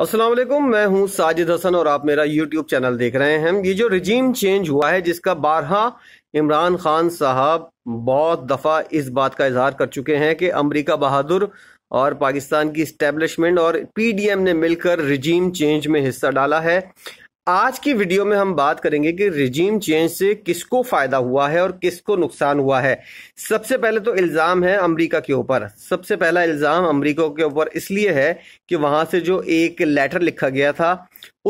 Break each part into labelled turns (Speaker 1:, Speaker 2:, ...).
Speaker 1: असलम मैं हूं साजिद हसन और आप मेरा यूट्यूब चैनल देख रहे हैं ये जो रिजीम चेंज हुआ है जिसका बारहा इमरान खान साहब बहुत दफ़ा इस बात का इजहार कर चुके हैं कि अमरीका बहादुर और पाकिस्तान की इस्टेब्लिशमेंट और पीडीएम ने मिलकर रिजीम चेंज में हिस्सा डाला है आज की वीडियो में हम बात करेंगे कि रिजीम चेंज से किसको फायदा हुआ है और किसको नुकसान हुआ है सबसे पहले तो इल्ज़ाम है अमेरिका के ऊपर सबसे पहला इल्ज़ाम अमेरिका के ऊपर इसलिए है कि वहां से जो एक लेटर लिखा गया था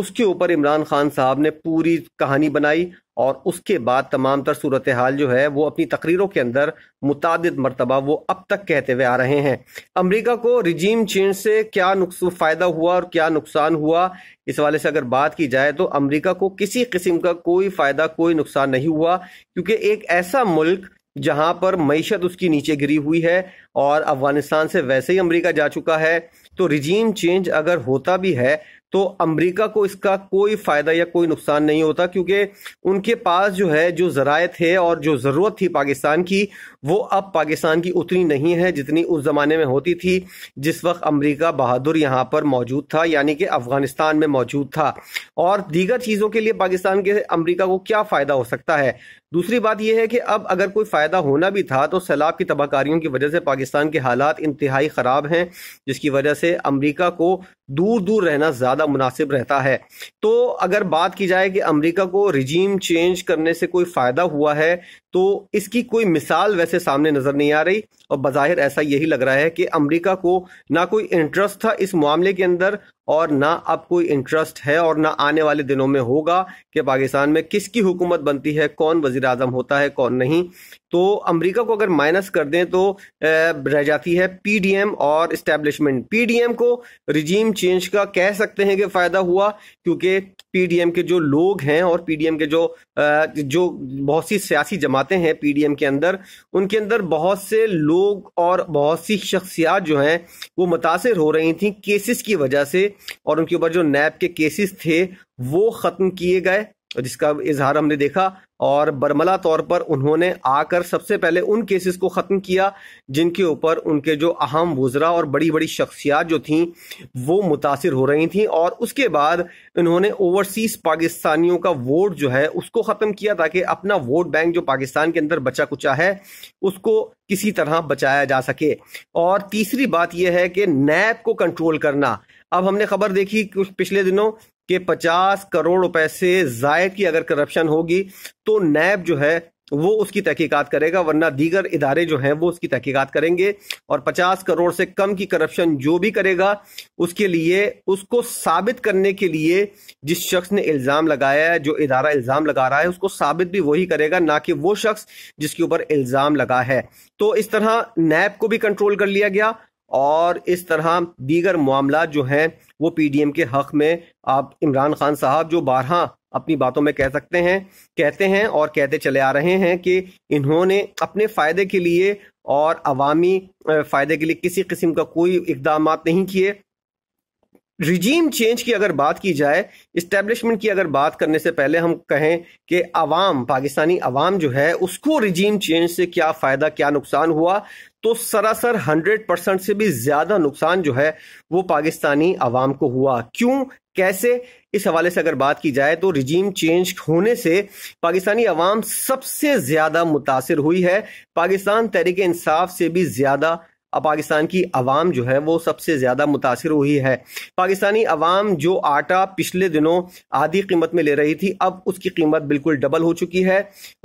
Speaker 1: उसके ऊपर इमरान खान साहब ने पूरी कहानी बनाई और उसके बाद तमाम तर सूरत हाल जो है वो अपनी तकरीरों के अंदर मुतद मरतबा वो अब तक कहते हुए आ रहे हैं अमरीका को रिजीम चेंज से क्या फ़ायदा हुआ और क्या नुकसान हुआ इस वाले से अगर बात की जाए तो अमरीका को किसी किस्म का कोई फ़ायदा कोई नुकसान नहीं हुआ क्योंकि एक ऐसा मुल्क जहां पर मीशत उसकी नीचे गिरी हुई है और अफगानिस्तान से वैसे ही अमरीका जा चुका है तो रिजीम चेंज अगर होता भी है तो अमेरिका को इसका कोई फ़ायदा या कोई नुकसान नहीं होता क्योंकि उनके पास जो है जो ज़राए थे और जो ज़रूरत थी पाकिस्तान की वो अब पाकिस्तान की उतनी नहीं है जितनी उस ज़माने में होती थी जिस वक्त अमेरिका बहादुर यहाँ पर मौजूद था यानी कि अफ़गानिस्तान में मौजूद था और दीगर चीज़ों के लिए पाकिस्तान के अमरीका को क्या फ़ायदा हो सकता है दूसरी बात यह है कि अब अगर कोई फ़ायदा होना भी था तो सैलाब की तबाहकारियों की वजह से पाकिस्तान के हालात इंतहाई ख़राब हैं जिसकी वजह से अमरीका को दूर दूर रहना ज़्यादा ज़्यादा मुनासिब रहता है तो अगर बात की जाए कि अमेरिका को रिजीम चेंज करने से कोई फ़ायदा हुआ है तो इसकी कोई मिसाल वैसे सामने नज़र नहीं आ रही और बाहिर ऐसा यही लग रहा है कि अमेरिका को ना कोई इंटरेस्ट था इस मामले के अंदर और ना अब कोई इंटरेस्ट है और ना आने वाले दिनों में होगा कि पाकिस्तान में किसकी हुकूमत बनती है कौन वजीर आजम होता है कौन नहीं तो अमेरिका को अगर माइनस कर दें तो रह जाती है पीडीएम और इस्टेब्लिशमेंट पीडीएम को रिजीम चेंज का कह सकते हैं कि फ़ायदा हुआ क्योंकि पीडीएम के जो लोग हैं और पीडीएम के जो जो बहुत सी सियासी जमातें हैं पीडीएम के अंदर उनके अंदर बहुत से लोग और बहुत सी शख्सियात जो हैं वो मुतासर हो रही थी केसेस की वजह से और उनके ऊपर जो नैब के केसेस थे वो ख़त्म किए गए जिसका इजहार हमने देखा और बरमला तौर पर उन्होंने आकर सबसे पहले उन केसेस को ख़त्म किया जिनके ऊपर उनके जो अहम वजरा और बड़ी बड़ी शख्सियात जो थीं वो मुतासर हो रही थीं और उसके बाद इन्होंने ओवरसीज़ पाकिस्तानियों का वोट जो है उसको ख़त्म किया ताकि अपना वोट बैंक जो पाकिस्तान के अंदर बचा कुचा है उसको किसी तरह बचाया जा सके और तीसरी बात यह है कि नैब को कंट्रोल करना अब हमने खबर देखी कुछ पिछले दिनों कि 50 करोड़ रुपए से जायद की अगर करप्शन होगी तो नैब जो है वो उसकी तहकीकात करेगा वरना दीगर इदारे जो हैं वो उसकी तहकीकात करेंगे और 50 करोड़ से कम की करप्शन जो भी करेगा उसके लिए उसको साबित करने के लिए जिस शख्स ने इल्ज़ाम लगाया है जो इदारा इल्ज़ाम लगा रहा है उसको साबित भी वही करेगा ना कि वो शख्स जिसके ऊपर इल्ज़ाम लगा है तो इस तरह नैब को भी कंट्रोल कर लिया गया और इस तरह दीगर मामला जो हैं वो पीडीएम के हक में आप इमरान खान साहब जो बारह अपनी बातों में कह सकते हैं कहते हैं और कहते चले आ रहे हैं कि इन्होंने अपने फ़ायदे के लिए और अवामी फ़ायदे के लिए किसी किस्म का कोई इकदाम नहीं किए रिजीम चेंज की अगर बात की जाए इस्टेब्लिशमेंट की अगर बात करने से पहले हम कहें कि अवाम पाकिस्तानी अवाम जो है उसको रिजीम चेंज से क्या फ़ायदा क्या नुकसान हुआ तो सरासर हंड्रेड परसेंट से भी ज़्यादा नुकसान जो है वो पाकिस्तानी अवाम को हुआ क्यों कैसे इस हवाले से अगर बात की जाए तो रिजीम चेंज होने से पाकिस्तानी अवाम सबसे ज़्यादा मुतासर हुई है पाकिस्तान तहरीक इंसाफ से भी ज़्यादा अब पाकिस्तान की आवाम जो है वो सबसे ज़्यादा मुतासर हुई है पाकिस्तानी आवाम जो आटा पिछले दिनों आधी कीमत में ले रही थी अब उसकी कीमत बिल्कुल डबल हो चुकी है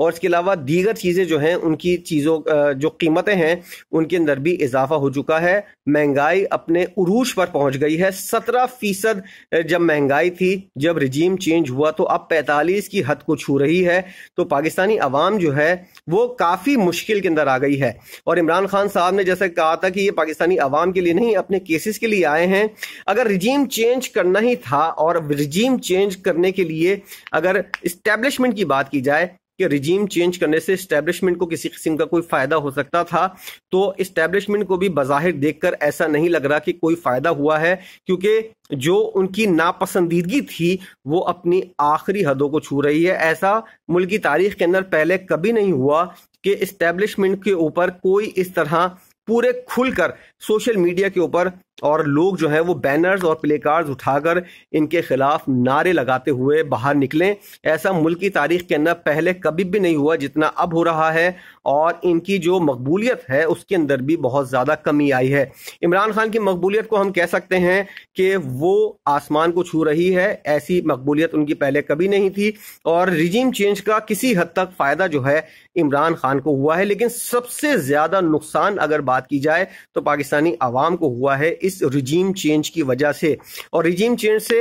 Speaker 1: और इसके अलावा दीगर चीज़ें जो हैं उनकी चीज़ों जो कीमतें हैं उनके अंदर भी इजाफा हो चुका है महंगाई अपने उरूज पर पहुंच गई है सत्रह फीसद जब महंगाई थी जब रिजीम चेंज हुआ तो अब पैंतालीस की हद को छू रही है तो पाकिस्तानी आवाम जो है वो काफ़ी मुश्किल के अंदर आ गई है और इमरान खान साहब ने जैसे कहा था कि ये पाकिस्तानी अवाम के लिए नहीं अपने केसेस के लिए आए हैं अगर रिजीम चेंज करना ही था और रिजीम चेंज करने के लिए अगर इस्टेब्लिशमेंट की बात की जाए कि रिजीम चेंज करने से इस्टेब्लिशमेंट को किसी किस्म का कोई फायदा हो सकता था तो इस्टेब्लिशमेंट को भी बाहिर देखकर ऐसा नहीं लग रहा कि कोई फायदा हुआ है क्योंकि जो उनकी नापसंदीदगी थी वो अपनी आखिरी हदों को छू रही है ऐसा मुल्की तारीख के अंदर पहले कभी नहीं हुआ कि इस्टेब्लिशमेंट के ऊपर कोई इस तरह पूरे खुलकर सोशल मीडिया के ऊपर और लोग जो है वो बैनर्स और प्ले कार्ड उठाकर इनके खिलाफ नारे लगाते हुए बाहर निकलें ऐसा मुल्क की तारीख के अंदर पहले कभी भी नहीं हुआ जितना अब हो रहा है और इनकी जो मकबूलियत है उसके अंदर भी बहुत ज़्यादा कमी आई है इमरान खान की मकबूलियत को हम कह सकते हैं कि वो आसमान को छू रही है ऐसी मकबूलियत उनकी पहले कभी नहीं थी और रिजीम चेंज का किसी हद तक फ़ायदा जो है इमरान खान को हुआ है लेकिन सबसे ज्यादा नुकसान अगर बात की जाए तो पाकिस्तानी आवाम को हुआ है इस रिजीम चेंज की वजह से और रिजीम चेंज से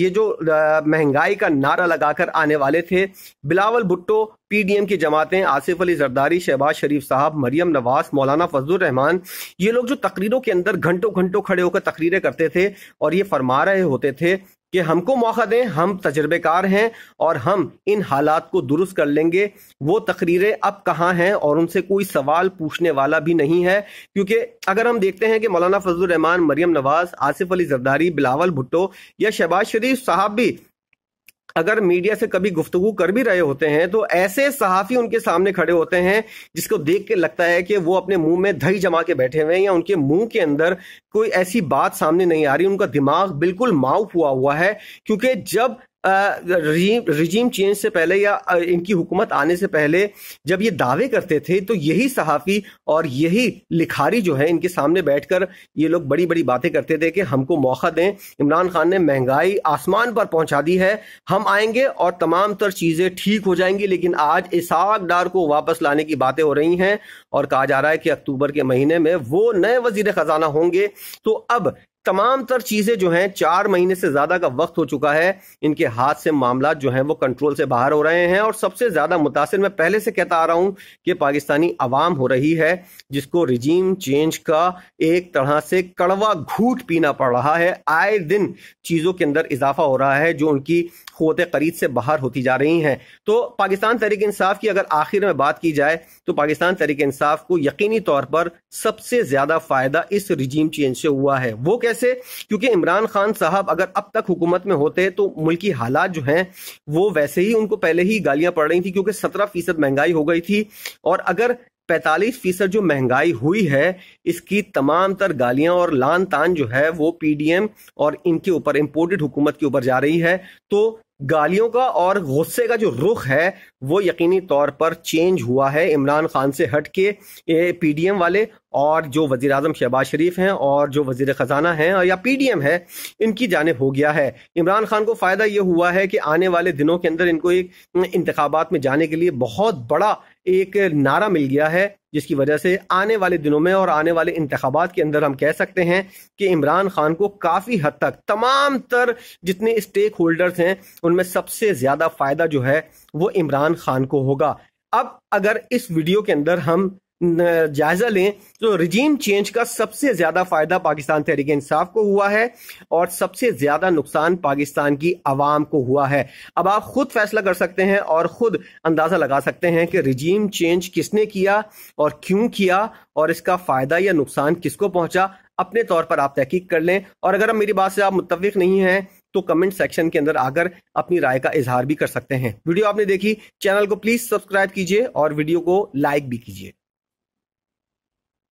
Speaker 1: ये जो महंगाई का नारा लगाकर आने वाले थे बिलावल भुट्टो पीडीएम की जमातें आसिफ अली जरदारी शहबाज शरीफ साहब मरियम नवाज मौलाना फजल रहमान ये लोग जो तकरीरों के अंदर घंटों घंटों खड़े होकर तकरीरें करते थे और ये फरमा रहे होते थे कि हमको मौका दें हम तजर्बेकार हैं और हम इन हालात को दुरुस्त कर लेंगे वो तकरीरें अब कहाँ हैं और उनसे कोई सवाल पूछने वाला भी नहीं है क्योंकि अगर हम देखते हैं कि मौलाना फजल रहमान मरियम नवाज आसिफ अली जरदारी बिलावल भुट्टो या शहबाज शरीफ साहब भी अगर मीडिया से कभी गुफ्तगु कर भी रहे होते हैं तो ऐसे सहाफ़ी उनके सामने खड़े होते हैं जिसको देख के लगता है कि वो अपने मुंह में दही जमा के बैठे हुए हैं या उनके मुंह के अंदर कोई ऐसी बात सामने नहीं आ रही उनका दिमाग बिल्कुल माउफ हुआ हुआ है क्योंकि जब रजीम चेंज से पहले या इनकी हुकूमत आने से पहले जब ये दावे करते थे तो यही सहाफ़ी और यही लिखारी जो है इनके सामने बैठकर ये लोग बड़ी बड़ी बातें करते थे कि हमको मौका दें इमरान खान ने महंगाई आसमान पर पहुंचा दी है हम आएंगे और तमाम तर चीज़ें ठीक हो जाएंगी लेकिन आज इसाक डार को वापस लाने की बातें हो रही हैं और कहा जा रहा है कि अक्टूबर के महीने में वो नए वजीर ख़जाना होंगे तो अब तमाम तर चीजें जो हैं चार महीने से ज्यादा का वक्त हो चुका है इनके हाथ से मामला जो हैं वो कंट्रोल से बाहर हो रहे हैं और सबसे ज्यादा मुतासर मैं पहले से कहता आ रहा हूं कि पाकिस्तानी अवाम हो रही है जिसको रिजीम चेंज का एक तरह से कड़वा घूट पीना पड़ रहा है आए दिन चीजों के अंदर इजाफा हो रहा है जो उनकी खोत करीद से बाहर होती जा रही हैं तो पाकिस्तान तहरीक इंसाफ की अगर आखिर में बात की जाए तो पाकिस्तान तहरीक इंसाफ को यकीनी तौर पर सबसे ज्यादा फायदा इस रिजीम चेंज से हुआ है वो क्या वजह से क्योंकि इमरान खान साहब अगर अब तक हुकूमत में होते तो मुल्की हालात जो हैं वो वैसे ही उनको पहले ही गालियां पड़ रही थी क्योंकि सत्रह फीसद महंगाई हो गई थी और अगर पैंतालीस फीसद जो महंगाई हुई है इसकी तमाम तर गालियां और लान तान जो है वो पीडीएम और इनके ऊपर इम्पोर्टेड हुकूमत के ऊपर जा रही है तो गालियों का और गुस्से का जो रुख है वो यकीनी तौर पर चेंज हुआ है इमरान खान से हट के पी डी एम वाले और जो वजीर अजम शहबाज शरीफ हैं और जो वज़ी ख़जाना हैं या पी डी एम है इनकी जानब हो गया है इमरान खान को फ़ायदा ये हुआ है कि आने वाले दिनों के अंदर इनको एक इंतबात में जाने के लिए बहुत बड़ा एक नारा मिल गया है जिसकी वजह से आने वाले दिनों में और आने वाले इंतबात के अंदर हम कह सकते हैं कि इमरान खान को काफ़ी हद तक तमाम तर जितने स्टेक होल्डर्स हैं उनमें सबसे ज़्यादा फ़ायदा जो है वो इमरान खान को होगा अब अगर इस वीडियो के अंदर हम जायजा लें तो रिजीम चेंज का सबसे ज्यादा फायदा पाकिस्तान तहरीक इंसाफ को हुआ है और सबसे ज्यादा नुकसान पाकिस्तान की आवाम को हुआ है अब आप खुद फैसला कर सकते हैं और खुद अंदाजा लगा सकते हैं कि रिजीम चेंज किसने किया और क्यों किया और इसका फायदा या नुकसान किसको पहुंचा अपने तौर पर आप तहकीक कर लें और अगर मेरी बात से आप मुतफिक नहीं है तो कमेंट सेक्शन के अंदर आकर अपनी राय का इजहार भी कर सकते हैं वीडियो आपने देखी चैनल को प्लीज सब्सक्राइब कीजिए और वीडियो को लाइक भी कीजिए